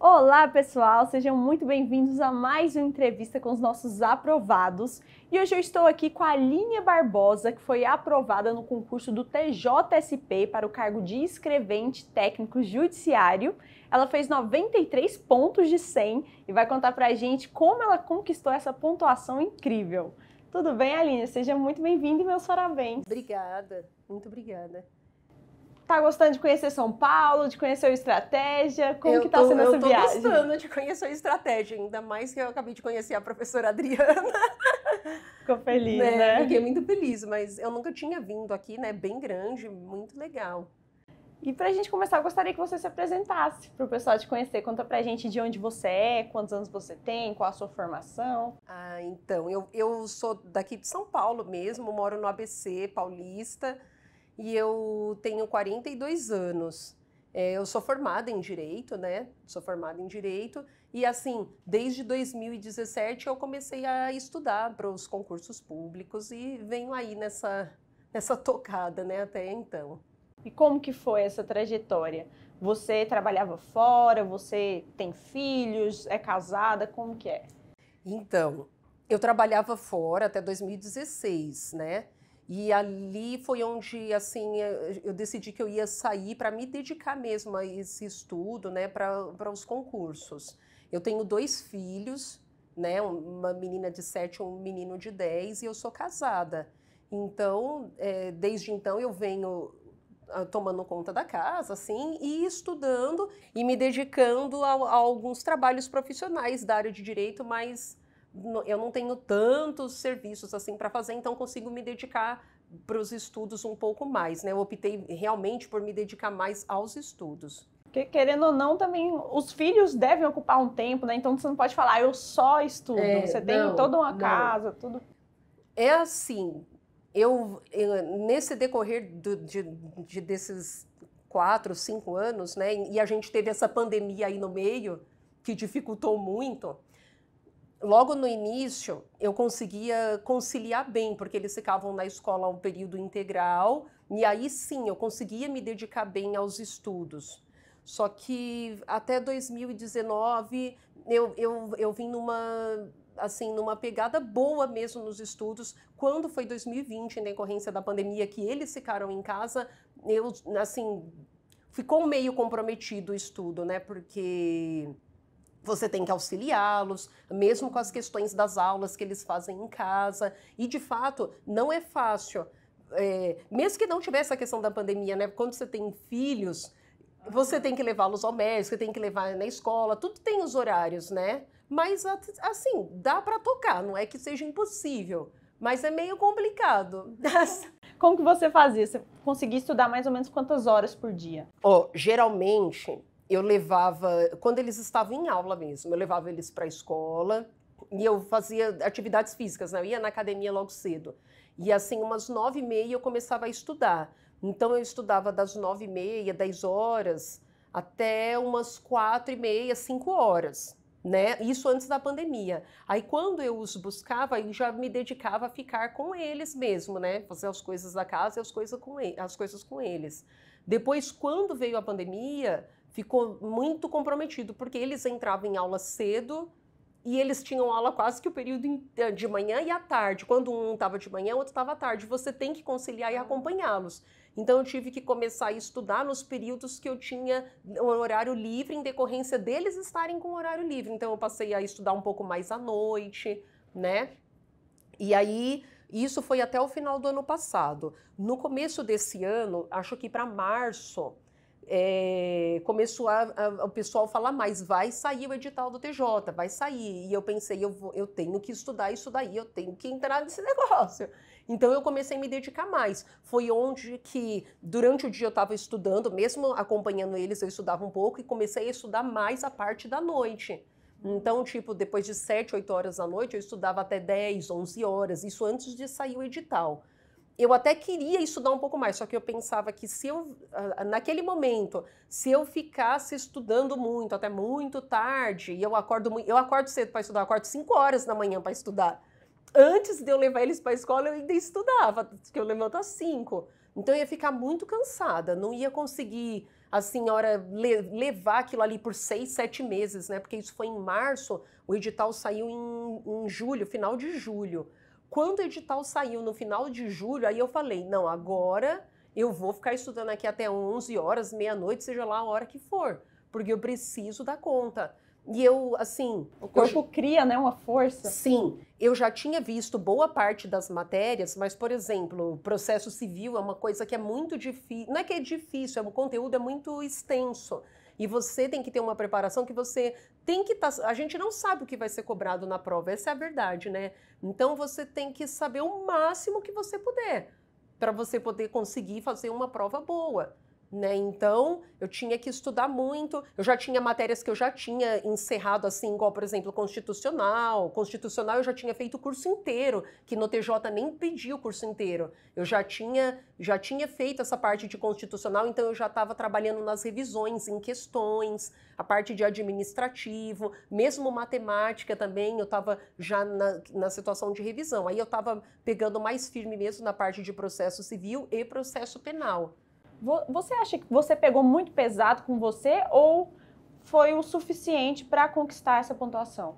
Olá, pessoal! Sejam muito bem-vindos a mais uma entrevista com os nossos aprovados. E hoje eu estou aqui com a Aline Barbosa, que foi aprovada no concurso do TJSP para o cargo de escrevente técnico judiciário. Ela fez 93 pontos de 100 e vai contar para a gente como ela conquistou essa pontuação incrível. Tudo bem, Aline? Seja muito bem-vinda e meus parabéns. Obrigada, muito obrigada. Tá gostando de conhecer São Paulo, de conhecer a estratégia? Como eu que tá tô, sendo essa viagem? Eu tô gostando de conhecer a estratégia, ainda mais que eu acabei de conhecer a professora Adriana. Ficou feliz, né? né? Fiquei muito feliz, mas eu nunca tinha vindo aqui, né? Bem grande, muito legal. E para a gente começar, eu gostaria que você se apresentasse para o pessoal te conhecer. Conta para a gente de onde você é, quantos anos você tem, qual a sua formação. Ah, então, eu, eu sou daqui de São Paulo mesmo, moro no ABC paulista e eu tenho 42 anos. É, eu sou formada em direito, né? Sou formada em direito e assim, desde 2017 eu comecei a estudar para os concursos públicos e venho aí nessa nessa tocada, né, até então. E como que foi essa trajetória? Você trabalhava fora, você tem filhos, é casada, como que é? Então, eu trabalhava fora até 2016, né? E ali foi onde, assim, eu decidi que eu ia sair para me dedicar mesmo a esse estudo, né, para os concursos. Eu tenho dois filhos, né, uma menina de 7 e um menino de 10, e eu sou casada. Então, é, desde então, eu venho ah, tomando conta da casa, assim, e estudando e me dedicando a, a alguns trabalhos profissionais da área de direito, mas eu não tenho tantos serviços assim para fazer, então consigo me dedicar para os estudos um pouco mais, né? Eu optei realmente por me dedicar mais aos estudos. Porque, querendo ou não, também os filhos devem ocupar um tempo, né? Então você não pode falar, ah, eu só estudo. É, você tem não, toda uma não. casa, tudo. É assim, eu, eu nesse decorrer do, de, de, desses quatro, cinco anos, né? E a gente teve essa pandemia aí no meio, que dificultou muito logo no início, eu conseguia conciliar bem, porque eles ficavam na escola um período integral, e aí sim eu conseguia me dedicar bem aos estudos. Só que até 2019 eu, eu, eu vim numa assim numa pegada boa mesmo nos estudos. Quando foi 2020, em decorrência da pandemia, que eles ficaram em casa, eu assim ficou meio comprometido o estudo, né? Porque você tem que auxiliá-los, mesmo com as questões das aulas que eles fazem em casa. E, de fato, não é fácil. É, mesmo que não tivesse a questão da pandemia, né? Quando você tem filhos, você tem que levá-los ao médico, você tem que levar na escola, tudo tem os horários, né? Mas assim, dá para tocar, não é que seja impossível, mas é meio complicado. Como que você fazia? Você conseguia estudar mais ou menos quantas horas por dia? oh, geralmente eu levava, quando eles estavam em aula mesmo, eu levava eles para a escola e eu fazia atividades físicas, né? Eu ia na academia logo cedo. E assim, umas nove e meia eu começava a estudar. Então eu estudava das nove e meia, dez horas, até umas quatro e meia, cinco horas. Né? Isso antes da pandemia. Aí quando eu os buscava, eu já me dedicava a ficar com eles mesmo, né? Fazer as coisas da casa e as, com as coisas com eles. Depois, quando veio a pandemia, ficou muito comprometido, porque eles entravam em aula cedo e eles tinham aula quase que o período eh, de manhã e à tarde. Quando um estava de manhã, o outro estava à tarde. Você tem que conciliar e ah. acompanhá-los. Então eu tive que começar a estudar nos períodos que eu tinha um horário livre, em decorrência deles estarem com horário livre. Então eu passei a estudar um pouco mais à noite, né? E aí isso foi até o final do ano passado. No começo desse ano, acho que para março, é, começou a, a, o pessoal falar mais, vai sair o edital do TJ, vai sair. E eu pensei, eu, vou, eu tenho que estudar isso daí, eu tenho que entrar nesse negócio. Então eu comecei a me dedicar mais. Foi onde que, durante o dia eu estava estudando, mesmo acompanhando eles, eu estudava um pouco e comecei a estudar mais a parte da noite. Então, tipo, depois de 7, 8 horas da noite, eu estudava até 10, 11 horas, isso antes de sair o edital eu até queria estudar um pouco mais, só que eu pensava que se eu, naquele momento, se eu ficasse estudando muito, até muito tarde, e eu acordo, eu acordo cedo para estudar, eu acordo 5 horas da manhã para estudar. Antes de eu levar eles para a escola, eu ainda estudava, porque eu levanto às 5. Então eu ia ficar muito cansada, não ia conseguir, assim, hora le levar aquilo ali por 6, 7 meses, né? Porque isso foi em março, o edital saiu em, em julho, final de julho. Quando o edital saiu no final de julho, aí eu falei: não, agora eu vou ficar estudando aqui até 11 horas, meia-noite, seja lá a hora que for, porque eu preciso dar conta. E eu, assim. O corpo eu, cria, né? Uma força. Sim. Eu já tinha visto boa parte das matérias, mas, por exemplo, processo civil é uma coisa que é muito difícil. Não é que é difícil, é um conteúdo é muito extenso. E você tem que ter uma preparação que você tem que estar. Tá, a gente não sabe o que vai ser cobrado na prova, essa é a verdade, né? Então você tem que saber o máximo que você puder para você poder conseguir fazer uma prova boa. Né? Então, eu tinha que estudar muito. Eu já tinha matérias que eu já tinha encerrado, assim, igual, por exemplo, constitucional. Constitucional eu já tinha feito o curso inteiro, que no TJ nem pedi o curso inteiro. Eu já tinha, já tinha feito essa parte de constitucional, então eu já estava trabalhando nas revisões, em questões, a parte de administrativo, mesmo matemática também, eu estava já na, na situação de revisão. Aí eu estava pegando mais firme mesmo na parte de processo civil e processo penal. Você acha que você pegou muito pesado com você ou foi o suficiente para conquistar essa pontuação?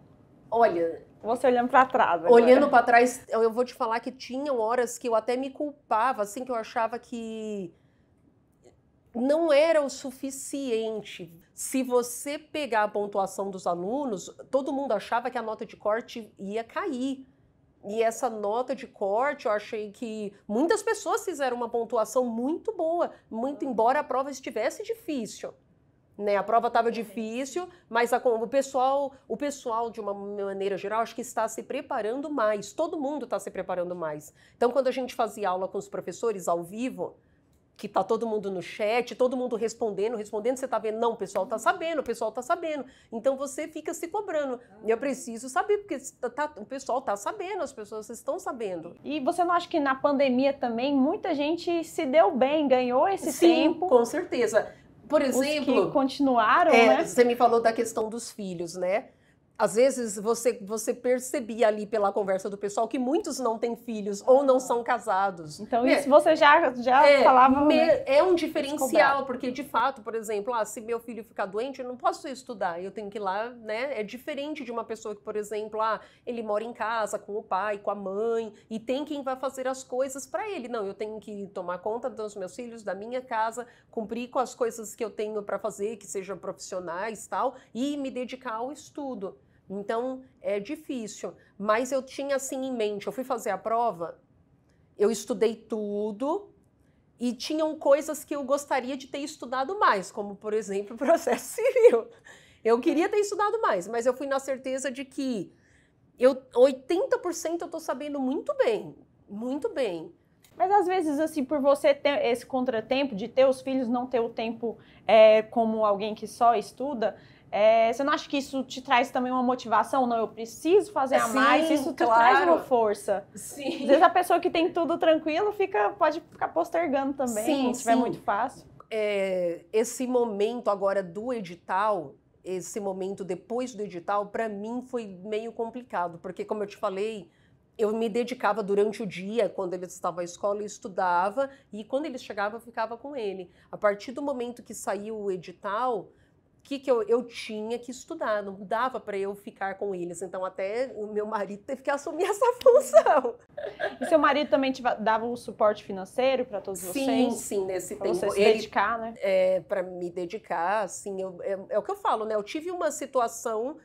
Olha, você olhando para trás. Agora. Olhando para trás, eu vou te falar que tinham horas que eu até me culpava, assim que eu achava que não era o suficiente. Se você pegar a pontuação dos alunos, todo mundo achava que a nota de corte ia cair. E essa nota de corte, eu achei que muitas pessoas fizeram uma pontuação muito boa, muito embora a prova estivesse difícil. Né? A prova estava difícil, mas a, o pessoal, o pessoal de uma maneira geral, acho que está se preparando mais. Todo mundo está se preparando mais. Então, quando a gente fazia aula com os professores ao vivo, que tá todo mundo no chat, todo mundo respondendo, respondendo, você tá vendo, não, o pessoal tá sabendo, o pessoal tá sabendo. Então você fica se cobrando. Eu preciso saber, porque tá, tá, o pessoal tá sabendo, as pessoas estão sabendo. E você não acha que na pandemia também muita gente se deu bem, ganhou esse Sim, tempo? Com certeza. Por exemplo. Os que continuaram, é, né? Você me falou da questão dos filhos, né? às vezes você, você percebia ali pela conversa do pessoal que muitos não têm filhos ou não ah. são casados. Então, né? isso você já, já é, falava. Me, né? É um diferencial, porque de fato, por exemplo, ah, se meu filho ficar doente, eu não posso estudar, eu tenho que ir lá, né? É diferente de uma pessoa que, por exemplo, ah, ele mora em casa com o pai, com a mãe, e tem quem vai fazer as coisas para ele. Não, eu tenho que tomar conta dos meus filhos, da minha casa, cumprir com as coisas que eu tenho para fazer, que sejam profissionais tal, e me dedicar ao estudo. Então é difícil, mas eu tinha assim em mente. Eu fui fazer a prova, eu estudei tudo e tinham coisas que eu gostaria de ter estudado mais, como por exemplo o processo civil. Eu queria ter estudado mais, mas eu fui na certeza de que eu 80% eu estou sabendo muito bem, muito bem. Mas às vezes, assim, por você ter esse contratempo de ter os filhos, não ter o tempo é, como alguém que só estuda, é, você não acha que isso te traz também uma motivação? Não, eu preciso fazer a Sim, mais, isso te claro. traz uma força. Sim. Às vezes a pessoa que tem tudo tranquilo fica, pode ficar postergando também, Sim, se estiver muito fácil. É, esse momento agora do edital, esse momento depois do edital, para mim foi meio complicado, porque como eu te falei, eu me dedicava durante o dia, quando ele estava à escola, eu estudava, e quando ele chegava, eu ficava com ele. A partir do momento que saiu o edital, que, que eu, eu tinha que estudar, não dava para eu ficar com eles. Então, até o meu marido teve que assumir essa função. E seu marido também te dava um suporte financeiro para todos sim, vocês? Sim, sim, nesse pra tempo. para se dedicar, né? É, para me dedicar, assim, eu, é, é o que eu falo, né? Eu tive uma situação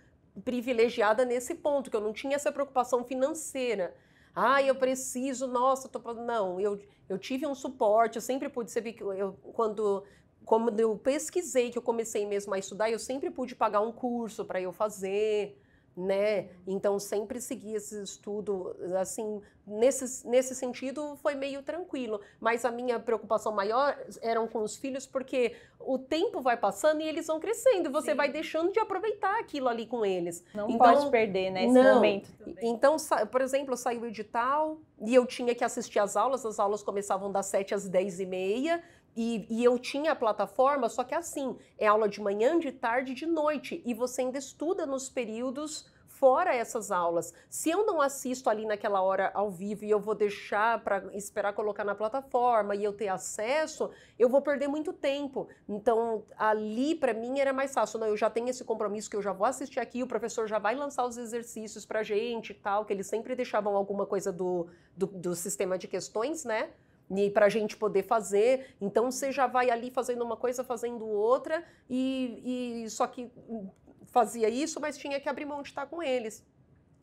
privilegiada nesse ponto, que eu não tinha essa preocupação financeira ah, eu preciso, nossa, tô... não, eu, eu tive um suporte, eu sempre pude, saber que eu, quando, como eu pesquisei, que eu comecei mesmo a estudar, eu sempre pude pagar um curso para eu fazer, né? Então sempre segui esse estudo, assim, nesse, nesse sentido foi meio tranquilo. Mas a minha preocupação maior eram com os filhos, porque o tempo vai passando e eles vão crescendo, e você Sim. vai deixando de aproveitar aquilo ali com eles. Não então, pode perder, né, esse não. momento. Então, por exemplo, saiu o edital e eu tinha que assistir às aulas, as aulas começavam das 7 às 10 e meia, e, e, eu tinha a plataforma, só que é assim, é aula de manhã, de tarde de noite. E você ainda estuda nos períodos fora essas aulas. Se eu não assisto ali naquela hora ao vivo e eu vou deixar para esperar colocar na plataforma e eu ter acesso, eu vou perder muito tempo. Então, ali para mim era mais fácil, não, eu já tenho esse compromisso que eu já vou assistir aqui, o professor já vai lançar os exercícios pra gente e tal, que eles sempre deixavam alguma coisa do, do, do sistema de questões, né? e para a gente poder fazer. Então você já vai ali fazendo uma coisa, fazendo outra, e, e só que fazia isso, mas tinha que abrir mão de estar com eles.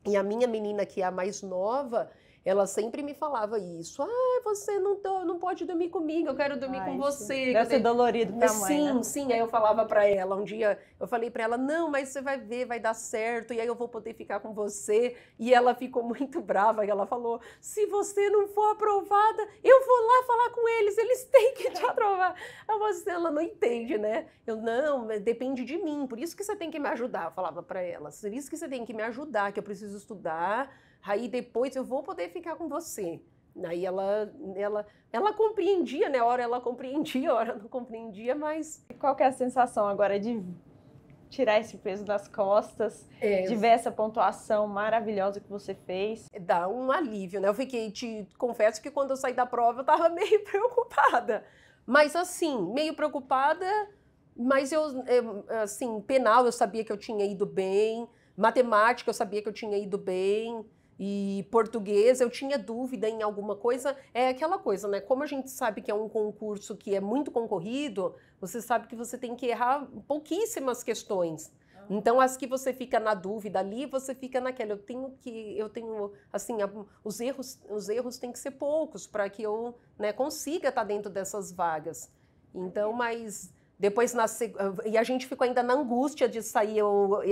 E a minha menina, que é a mais nova, ela sempre me falava isso. Ah, você não, tô, não pode dormir comigo, eu quero dormir Ai, com você. Deve ser dolorido pra mãe, né? Sim, né? sim. Aí eu falava para ela, um dia eu falei para ela, não, mas você vai ver, vai dar certo, e aí eu vou poder ficar com você. E ela ficou muito brava, e ela falou, se você não for aprovada, eu vou lá falar com eles, eles têm que te aprovar. Aí você, assim, ela não entende, né? Eu, não, depende de mim, por isso que você tem que me ajudar, eu falava para ela. Por isso que você tem que me ajudar, que eu preciso estudar, Aí depois eu vou poder ficar com você. Aí ela, ela, ela compreendia, né? Hora ela compreendia, hora não compreendia, mas. Qual que é a sensação agora de tirar esse peso das costas, é. de ver essa pontuação maravilhosa que você fez? Dá um alívio, né? Eu fiquei, te confesso que quando eu saí da prova eu tava meio preocupada. Mas assim, meio preocupada, mas eu, eu é, assim, penal eu sabia que eu tinha ido bem, matemática eu sabia que eu tinha ido bem e português, eu tinha dúvida em alguma coisa, é aquela coisa, né? Como a gente sabe que é um concurso que é muito concorrido, você sabe que você tem que errar pouquíssimas questões. Ah. Então, as que você fica na dúvida ali, você fica naquela. Eu tenho que, eu tenho, assim, a, os erros, os erros têm que ser poucos para que eu né, consiga estar tá dentro dessas vagas. Então, mas depois na, e a gente ficou ainda na angústia de sair,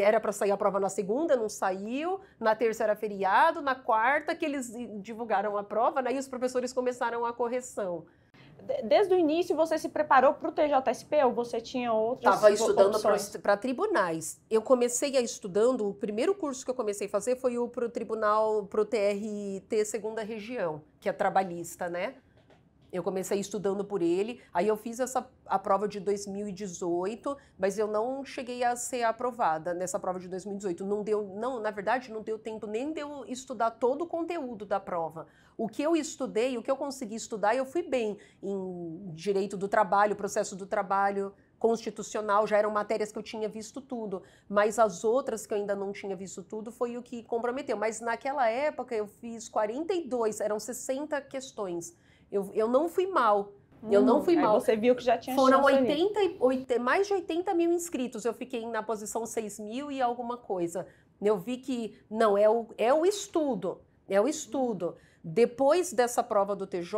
era para sair a prova na segunda, não saiu. Na terça era feriado, na quarta que eles divulgaram a prova, né? E os professores começaram a correção. Desde o início você se preparou para o TJSP ou você tinha outras Estava estudando para tribunais. Eu comecei a estudando, o primeiro curso que eu comecei a fazer foi o para o tribunal, para o TRT Segunda Região, que é trabalhista, né? Eu comecei estudando por ele, aí eu fiz essa a prova de 2018, mas eu não cheguei a ser aprovada nessa prova de 2018. Não deu, não, na verdade, não deu tempo nem de eu estudar todo o conteúdo da prova. O que eu estudei, o que eu consegui estudar, eu fui bem em direito do trabalho, processo do trabalho, constitucional, já eram matérias que eu tinha visto tudo, mas as outras que eu ainda não tinha visto tudo foi o que comprometeu. Mas naquela época eu fiz 42, eram 60 questões. Eu, eu não fui mal. Hum, eu não hum, fui mal. Você viu que já tinha Foram 80, mais de 80 mil inscritos. Eu fiquei na posição 6 mil e alguma coisa. Eu vi que, não, é o, é o estudo. É o estudo. Depois dessa prova do TJ,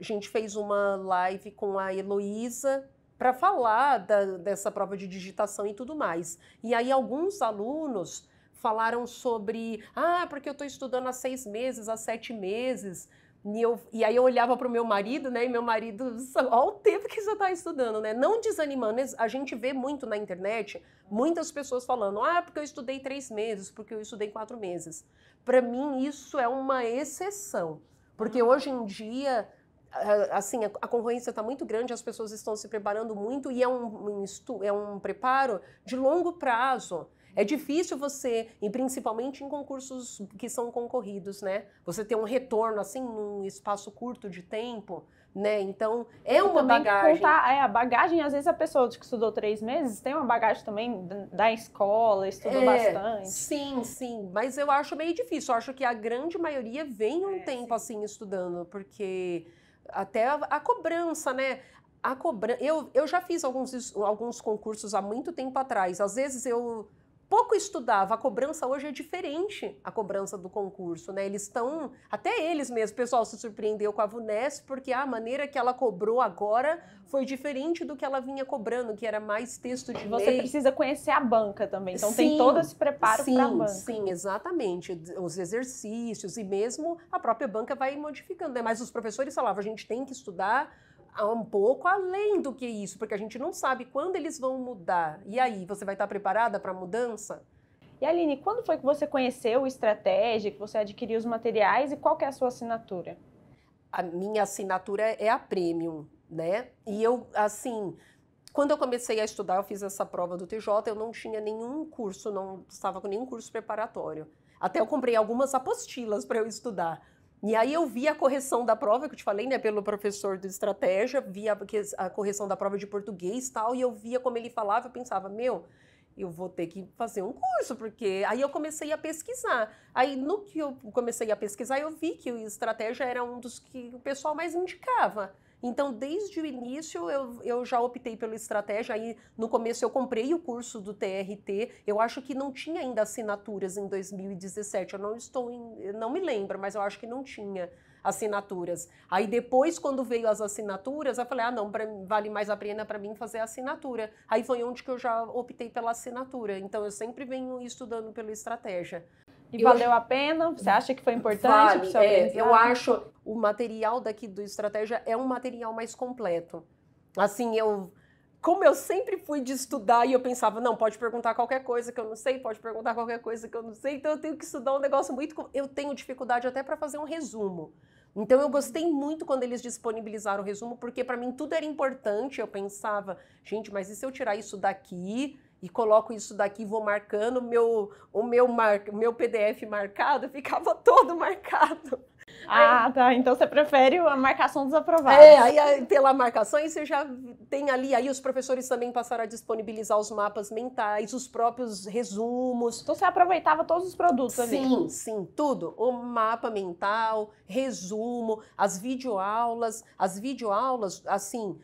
a gente fez uma live com a Heloísa para falar da, dessa prova de digitação e tudo mais. E aí, alguns alunos falaram sobre: ah, porque eu estou estudando há seis meses, há sete meses. E, eu, e aí eu olhava para o meu marido, né? E meu marido, olha o tempo que você está estudando, né? Não desanimando. A gente vê muito na internet muitas pessoas falando, ah, porque eu estudei três meses, porque eu estudei quatro meses. Para mim, isso é uma exceção. Porque hoje em dia, assim, a concorrência está muito grande, as pessoas estão se preparando muito e é um, é um preparo de longo prazo. É difícil você, e principalmente em concursos que são concorridos, né? Você ter um retorno assim num espaço curto de tempo, né? Então é uma bagagem. Contar, é, a bagagem, às vezes a pessoa que estudou três meses tem uma bagagem também da escola, estudou é, bastante. Sim, sim. Mas eu acho meio difícil. Eu acho que a grande maioria vem um é, tempo sim. assim estudando, porque até a, a cobrança, né? A cobrança. Eu, eu já fiz alguns, alguns concursos há muito tempo atrás. Às vezes eu pouco estudava. A cobrança hoje é diferente, a cobrança do concurso, né? Eles estão, até eles mesmos, o pessoal se surpreendeu com a VUNES, porque a maneira que ela cobrou agora foi diferente do que ela vinha cobrando, que era mais texto de Você lei. precisa conhecer a banca também, então sim, tem todo esse preparo para a banca. Sim, exatamente, os exercícios e mesmo a própria banca vai modificando, né? Mas os professores falavam, a gente tem que estudar um pouco além do que isso, porque a gente não sabe quando eles vão mudar. E aí, você vai estar preparada para a mudança? E Aline, quando foi que você conheceu estratégia, que você adquiriu os materiais e qual que é a sua assinatura? A minha assinatura é a Premium, né? E eu, assim, quando eu comecei a estudar, eu fiz essa prova do TJ, eu não tinha nenhum curso, não estava com nenhum curso preparatório. Até eu comprei algumas apostilas para eu estudar. E aí eu vi a correção da prova, que eu te falei, né, pelo professor de estratégia, vi a, a correção da prova de português e tal, e eu via como ele falava, eu pensava, meu, eu vou ter que fazer um curso, porque aí eu comecei a pesquisar. Aí no que eu comecei a pesquisar, eu vi que o estratégia era um dos que o pessoal mais indicava. Então, desde o início, eu, eu já optei pela estratégia. Aí, no começo, eu comprei o curso do TRT. Eu acho que não tinha ainda assinaturas em 2017. Eu não estou, em, não me lembro, mas eu acho que não tinha assinaturas. Aí depois, quando veio as assinaturas, eu falei, ah, não, pra, vale mais a pena para mim fazer a assinatura. Aí foi onde que eu já optei pela assinatura. Então, eu sempre venho estudando pela estratégia. E valeu a pena? Você acha que foi importante vale, é, Eu acho, o material daqui do Estratégia é um material mais completo. Assim, eu como eu sempre fui de estudar e eu pensava, não, pode perguntar qualquer coisa que eu não sei, pode perguntar qualquer coisa que eu não sei, então eu tenho que estudar um negócio muito. Eu tenho dificuldade até para fazer um resumo. Então eu gostei muito quando eles disponibilizaram o resumo, porque para mim tudo era importante. Eu pensava, gente, mas e se eu tirar isso daqui e coloco isso daqui, vou marcando, meu, o meu, mar, meu PDF marcado ficava todo marcado. Ah, aí, tá. Então você prefere a marcação dos aprovados. É, aí, pela marcação, aí você já tem ali, aí os professores também passaram a disponibilizar os mapas mentais, os próprios resumos. Então você aproveitava todos os produtos sim, ali? Sim, sim, tudo. O mapa mental, resumo, as videoaulas. As videoaulas, assim,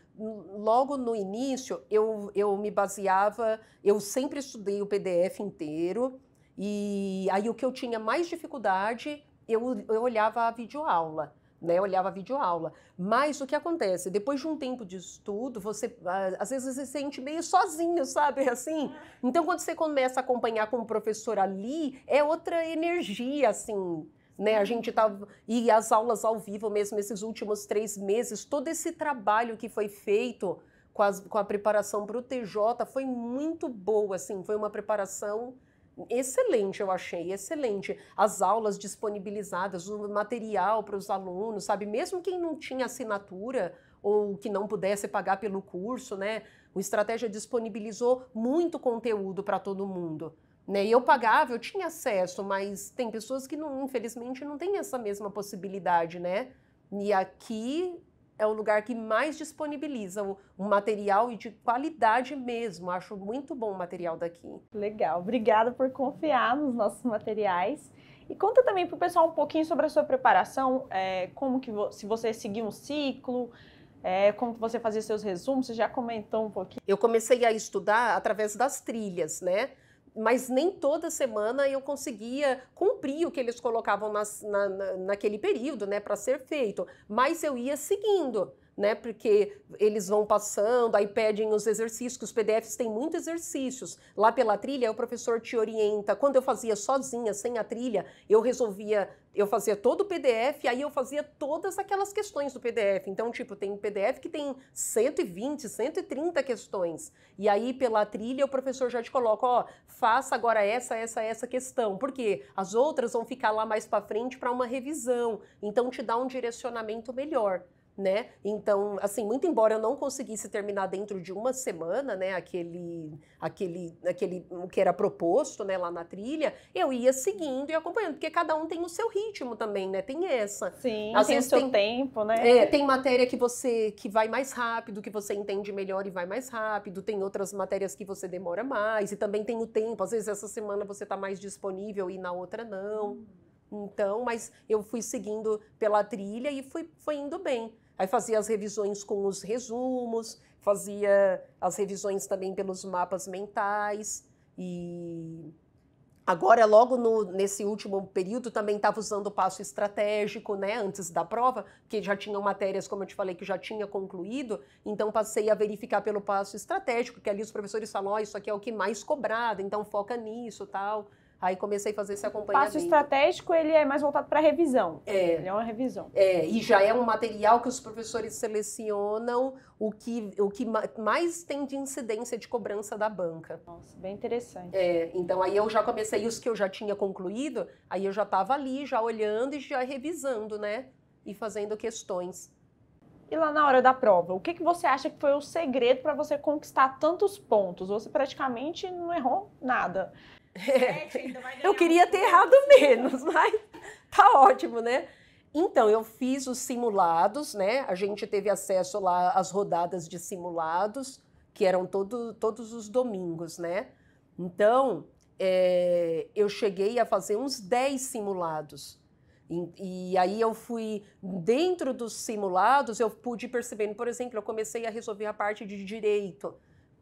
logo no início, eu, eu me baseava, eu sempre estudei o PDF inteiro. E aí o que eu tinha mais dificuldade eu, eu olhava a videoaula. Né, eu olhava a videoaula. Mas o que acontece? Depois de um tempo de estudo, você às vezes se sente meio sozinho, sabe? Assim. É. Então, quando você começa a acompanhar com o professor ali, é outra energia, assim. Né? A gente tava tá e as aulas ao vivo mesmo esses últimos três meses, todo esse trabalho que foi feito com, as, com a preparação para o TJ foi muito boa, assim, foi uma preparação excelente, eu achei, excelente. As aulas disponibilizadas, o material para os alunos, sabe? Mesmo quem não tinha assinatura ou que não pudesse pagar pelo curso, né? O Estratégia disponibilizou muito conteúdo para todo mundo. Né? E eu pagava, eu tinha acesso, mas tem pessoas que, não, infelizmente, não têm essa mesma possibilidade, né? E aqui é o lugar que mais disponibiliza um material e de qualidade mesmo. Acho muito bom o material daqui. Legal, obrigada por confiar nos nossos materiais. E conta também para o pessoal um pouquinho sobre a sua preparação, é, como que vo se você seguiu um ciclo, é, como que você fazia seus resumos, você já comentou um pouquinho. Eu comecei a estudar através das trilhas, né? mas nem toda semana eu conseguia cumprir o que eles colocavam nas, na, na, naquele período, né, para ser feito. Mas eu ia seguindo né? Porque eles vão passando, aí pedem os exercícios, que os PDFs têm muitos exercícios. Lá pela trilha, o professor te orienta. Quando eu fazia sozinha, sem a trilha, eu resolvia, eu fazia todo o PDF, aí eu fazia todas aquelas questões do PDF. Então, tipo, tem um PDF que tem 120, 130 questões. E aí, pela trilha, o professor já te coloca, ó, faça agora essa, essa, essa questão. Porque as outras vão ficar lá mais para frente para uma revisão. Então, te dá um direcionamento melhor né? Então, assim, muito embora eu não conseguisse terminar dentro de uma semana, né, aquele, aquele, aquele o que era proposto, né, lá na trilha, eu ia seguindo e acompanhando, porque cada um tem o seu ritmo também, né? Tem essa. Sim, Às tem o seu tem, tempo, né? É, tem matéria que você que vai mais rápido, que você entende melhor e vai mais rápido, tem outras matérias que você demora mais e também tem o tempo. Às vezes essa semana você está mais disponível e na outra não. Hum. Então, mas eu fui seguindo pela trilha e fui, foi indo bem. Aí fazia as revisões com os resumos, fazia as revisões também pelos mapas mentais e agora logo no, nesse último período também estava usando o passo estratégico, né, antes da prova, que já tinham matérias, como eu te falei, que já tinha concluído, então passei a verificar pelo passo estratégico, que ali os professores falam, oh, isso aqui é o que mais cobrado, então foca nisso, tal. Aí comecei a fazer esse acompanhamento. O passo estratégico, ele é mais voltado para revisão. É. Ele é uma revisão. É, e já é um material que os professores selecionam o que, o que mais tem de incidência de cobrança da banca. Nossa, bem interessante. É, então aí eu já comecei, os que eu já tinha concluído, aí eu já estava ali, já olhando e já revisando, né? E fazendo questões. E lá na hora da prova, o que, que você acha que foi o segredo para você conquistar tantos pontos? Você praticamente não errou nada. É. Eu queria ter errado menos, mas tá ótimo, né? Então, eu fiz os simulados, né? A gente teve acesso lá às rodadas de simulados, que eram todo, todos os domingos, né? Então, é, eu cheguei a fazer uns 10 simulados. E, e, aí eu fui, dentro dos simulados, eu pude percebendo, por exemplo, eu comecei a resolver a parte de direito,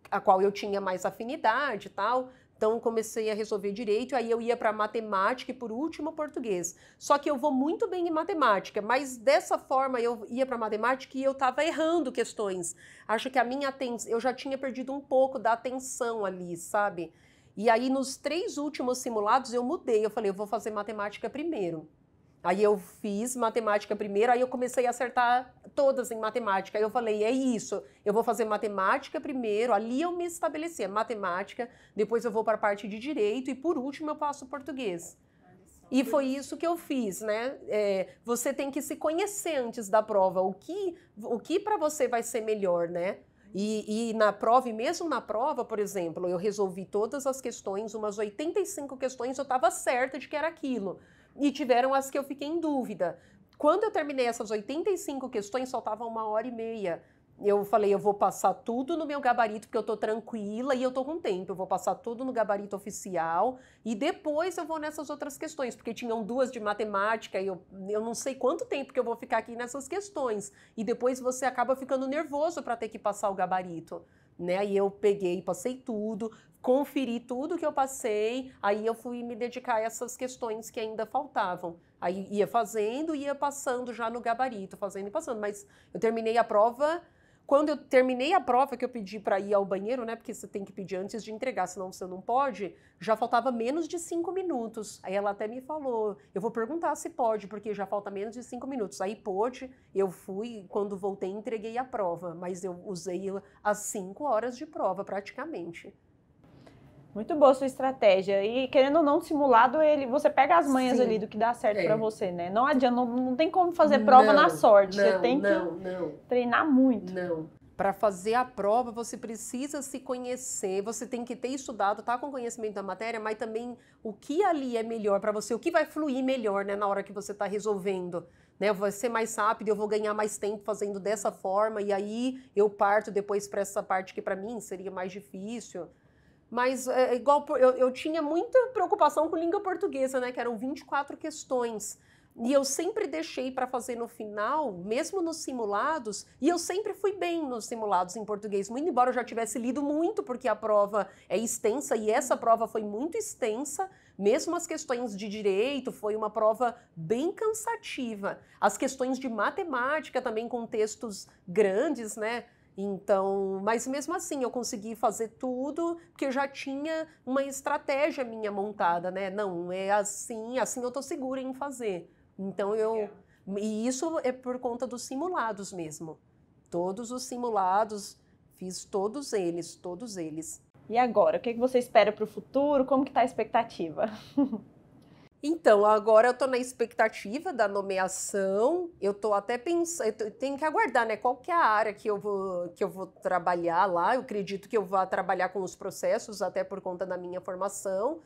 a qual eu tinha mais afinidade e tal. Então comecei a resolver direito, aí eu ia para matemática e por último português. Só que eu vou muito bem em matemática, mas dessa forma eu ia para matemática e eu estava errando questões. Acho que a minha atenção, eu já tinha perdido um pouco da atenção ali, sabe? E aí nos três últimos simulados eu mudei, eu falei, eu vou fazer matemática primeiro. Aí eu fiz matemática primeiro, aí eu comecei a acertar todas em matemática. Aí eu falei, é isso, eu vou fazer matemática primeiro, ali eu me estabeleci, é matemática, depois eu vou para a parte de direito e por último eu passo português. E foi isso que eu fiz, né? É, você tem que se conhecer antes da prova, o que, o que para você vai ser melhor, né? E, e, na prova, e mesmo na prova, por exemplo, eu resolvi todas as questões, umas 85 questões, eu estava certa de que era aquilo. E tiveram as que eu fiquei em dúvida. Quando eu terminei essas 85 questões, faltava uma hora e meia. Eu falei, eu vou passar tudo no meu gabarito, porque eu tô tranquila e eu tô com tempo. Eu vou passar tudo no gabarito oficial e depois eu vou nessas outras questões, porque tinham duas de matemática e eu, eu não sei quanto tempo que eu vou ficar aqui nessas questões. E depois você acaba ficando nervoso para ter que passar o gabarito né? E eu peguei, passei tudo, conferi tudo que eu passei, aí eu fui me dedicar a essas questões que ainda faltavam. Aí ia fazendo, ia passando já no gabarito, fazendo e passando, mas eu terminei a prova. Quando eu terminei a prova que eu pedi para ir ao banheiro, né? Porque você tem que pedir antes de entregar, senão você não pode. Já faltava menos de cinco minutos. Aí ela até me falou: eu vou perguntar se pode, porque já falta menos de cinco minutos. Aí pôde, eu fui, quando voltei, entreguei a prova. Mas eu usei as cinco horas de prova praticamente. Muito boa sua estratégia. E querendo ou não, simulado, ele, você pega as manhas Sim, ali do que dá certo é. para você, né? Não adianta, não, não tem como fazer prova não, na sorte. Não, você tem não, que treinar muito. Não. Para fazer a prova, você precisa se conhecer, você tem que ter estudado, tá com conhecimento da matéria, mas também o que ali é melhor para você, o que vai fluir melhor, né, na hora que você está resolvendo né? Vai ser mais rápido, eu vou ganhar mais tempo fazendo dessa forma e aí eu parto depois para essa parte que para mim seria mais difícil. Mas é, é igual eu, eu tinha muita preocupação com língua portuguesa, né? Que eram 24 questões. E eu sempre deixei para fazer no final, mesmo nos simulados, e eu sempre fui bem nos simulados em português, muito embora eu já tivesse lido muito, porque a prova é extensa e essa prova foi muito extensa, mesmo as questões de direito, foi uma prova bem cansativa. As questões de matemática também com textos grandes, né? Então, mas mesmo assim eu consegui fazer tudo, porque eu já tinha uma estratégia minha montada, né? Não, é assim, assim eu tô segura em fazer. Então eu e isso é por conta dos simulados mesmo. Todos os simulados, fiz todos eles, todos eles. E agora, o que você espera para o futuro? Como que está a expectativa? Então, agora eu tô na expectativa da nomeação. Eu tô até pensando, tenho que aguardar, né? Qual que é a área que eu vou que eu vou trabalhar lá? Eu acredito que eu vá trabalhar com os processos, até por conta da minha formação.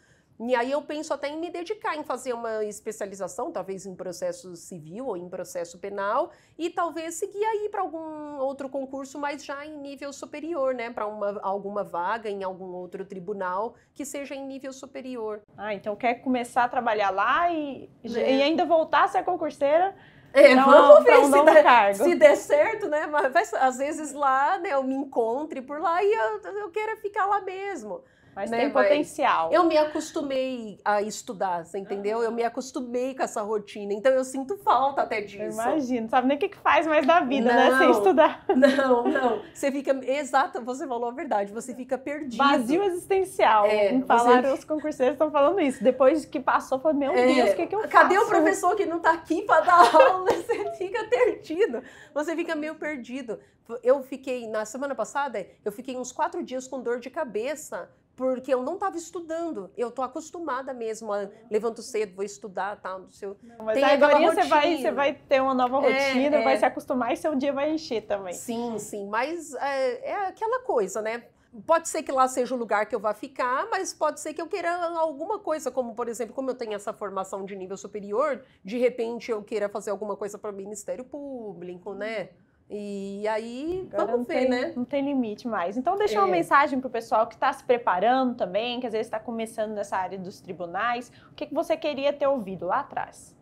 E aí eu penso até em me dedicar em fazer uma especialização, talvez em processo civil ou em processo penal, e talvez seguir aí para algum outro concurso, mas já em nível superior, né? Para alguma vaga em algum outro tribunal que seja em nível superior. Ah, então quer começar a trabalhar lá e, é. e né. ainda voltar a ser concurseira? É, não, vamos ver um se, der, se, der, certo, né? Mas às vezes lá né, eu me encontre por lá e eu, eu quero ficar lá mesmo. Mas né? tem potencial. Eu me acostumei a estudar, você entendeu? Eu me acostumei com essa rotina, então eu sinto falta até disso. Imagina, imagino, sabe nem o que, que faz mais da vida, não, né? Sem estudar. Não, não. Você fica, exato, você falou a verdade, você fica perdido. Vazio existencial. É, você... os concurseiros estão falando isso. Depois que passou, eu falei, meu é, Deus, o que, que eu faço? Cadê o professor que não está aqui para dar aula? Você fica perdido, você fica meio perdido. Eu fiquei, na semana passada, eu fiquei uns quatro dias com dor de cabeça porque eu não estava estudando. Eu estou acostumada mesmo a levanto cedo, vou estudar, tal, não sei. Não, mas Tem agora você vai, você vai ter uma nova é, rotina, é, vai se acostumar e seu dia vai encher também. Sim, sim, mas é, é aquela coisa, né? Pode ser que lá seja o lugar que eu vá ficar, mas pode ser que eu queira alguma coisa, como por exemplo, como eu tenho essa formação de nível superior, de repente eu queira fazer alguma coisa para o Ministério Público, né? E aí, Agora vamos ver, tem, né? Não tem limite mais. Então, deixa é. uma mensagem para o pessoal que está se preparando também, que às vezes está começando nessa área dos tribunais. O que, que você queria ter ouvido lá atrás?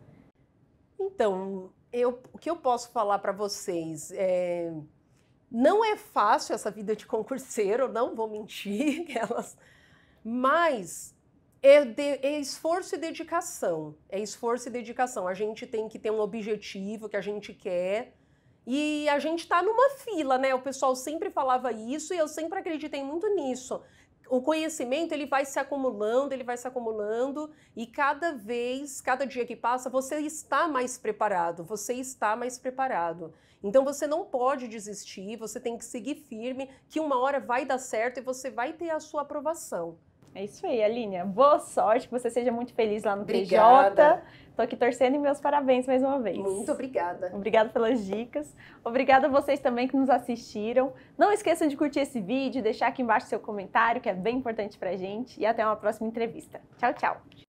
Então, eu, o que eu posso falar para vocês é. Não é fácil essa vida de concurseiro, não vou mentir, elas, mas é, de, é, esforço e dedicação. É esforço e dedicação. A gente tem que ter um objetivo que a gente quer e a gente está numa fila, né? O pessoal sempre falava isso e eu sempre acreditei muito nisso. O conhecimento ele vai se acumulando, ele vai se acumulando e cada vez, cada dia que passa, você está mais preparado, você está mais preparado. Então você não pode desistir, você tem que seguir firme, que uma hora vai dar certo e você vai ter a sua aprovação. É isso aí, Aline. Boa sorte, que você seja muito feliz lá no obrigada. PJ. Estou aqui torcendo e meus parabéns mais uma vez. Muito obrigada. Obrigada pelas dicas. Obrigada a vocês também que nos assistiram. Não esqueçam de curtir esse vídeo, deixar aqui embaixo seu comentário, que é bem importante pra gente. E até uma próxima entrevista. Tchau, tchau.